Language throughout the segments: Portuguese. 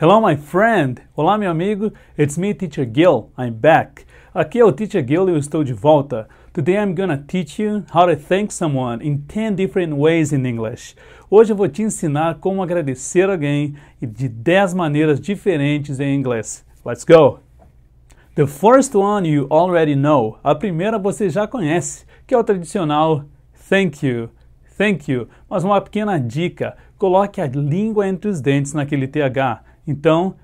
Hello, my friend! Olá, meu amigo! It's me, Teacher Gil. I'm back. Aqui é o Teacher Gil e eu estou de volta. Today I'm gonna teach you how to thank someone in 10 different ways in English. Hoje eu vou te ensinar como agradecer alguém de 10 maneiras diferentes em inglês. Let's go! The first one you already know. A primeira você já conhece, que é o tradicional thank you. Thank you. Mas uma pequena dica: coloque a língua entre os dentes naquele TH. Então,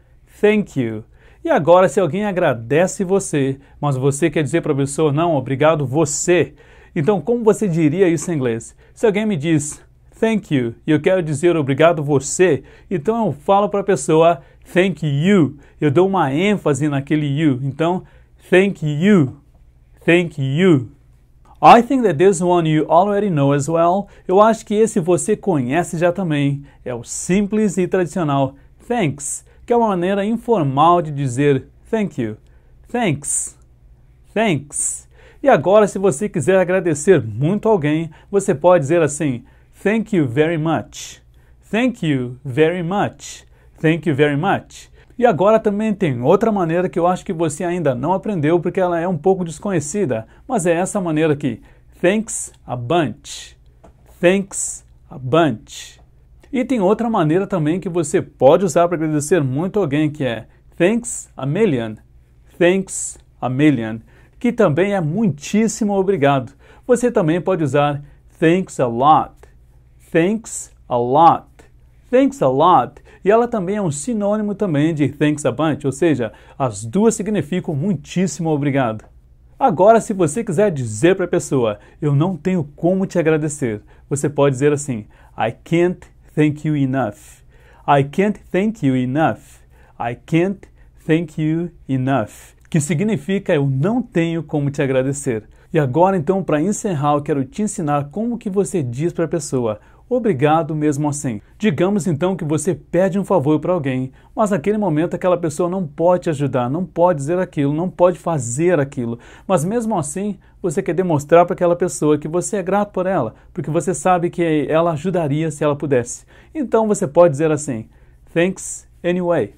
thank you. E agora, se alguém agradece você, mas você quer dizer para a pessoa, não, obrigado, você. Então, como você diria isso em inglês? Se alguém me diz thank you e eu quero dizer obrigado, você, então eu falo para a pessoa thank you. Eu dou uma ênfase naquele you. Então, thank you. Thank you. I think that this one you already know as well. Eu acho que esse você conhece já também. É o simples e tradicional thanks, que é uma maneira informal de dizer thank you. Thanks. Thanks. E agora, se você quiser agradecer muito alguém, você pode dizer assim: Thank you very much. Thank you very much. Thank you very much. E agora também tem outra maneira que eu acho que você ainda não aprendeu porque ela é um pouco desconhecida, mas é essa maneira aqui: Thanks a bunch. Thanks a bunch. E tem outra maneira também que você pode usar para agradecer muito alguém, que é thanks a million. Thanks a million, que também é muitíssimo obrigado. Você também pode usar thanks a lot. Thanks a lot. Thanks a lot. E ela também é um sinônimo também de thanks a bunch, ou seja, as duas significam muitíssimo obrigado. Agora, se você quiser dizer para a pessoa, eu não tenho como te agradecer, você pode dizer assim, I can't thank you enough. I can't thank you enough. I can't thank you enough. Que significa eu não tenho como te agradecer. E agora então, para encerrar, eu quero te ensinar como que você diz para a pessoa obrigado mesmo assim. Digamos então que você pede um favor para alguém, mas naquele momento aquela pessoa não pode te ajudar, não pode dizer aquilo, não pode fazer aquilo. Mas mesmo assim, você quer demonstrar para aquela pessoa que você é grato por ela, porque você sabe que ela ajudaria se ela pudesse. Então você pode dizer assim: Thanks anyway.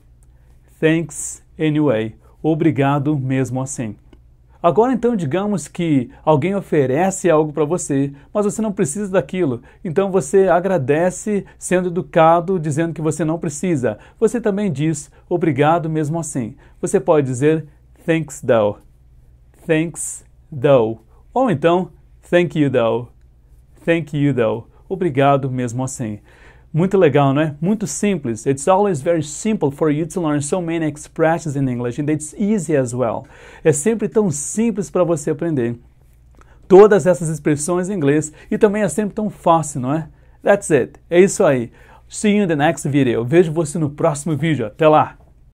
Thanks anyway. Obrigado mesmo assim. Agora então digamos que alguém oferece algo para você, mas você não precisa daquilo. Então você agradece sendo educado, dizendo que você não precisa. Você também diz obrigado mesmo assim. Você pode dizer thanks though. Thanks though. Ou então thank you though. Thank you though. Obrigado mesmo assim. Muito legal, não é? Muito simples. It's always very simple for you to learn so many expressions in English and it's easy as well. É sempre tão simples para você aprender todas essas expressões em inglês e também é sempre tão fácil, não é? That's it. É isso aí. See you in the next video. Vejo você no próximo vídeo. Até lá.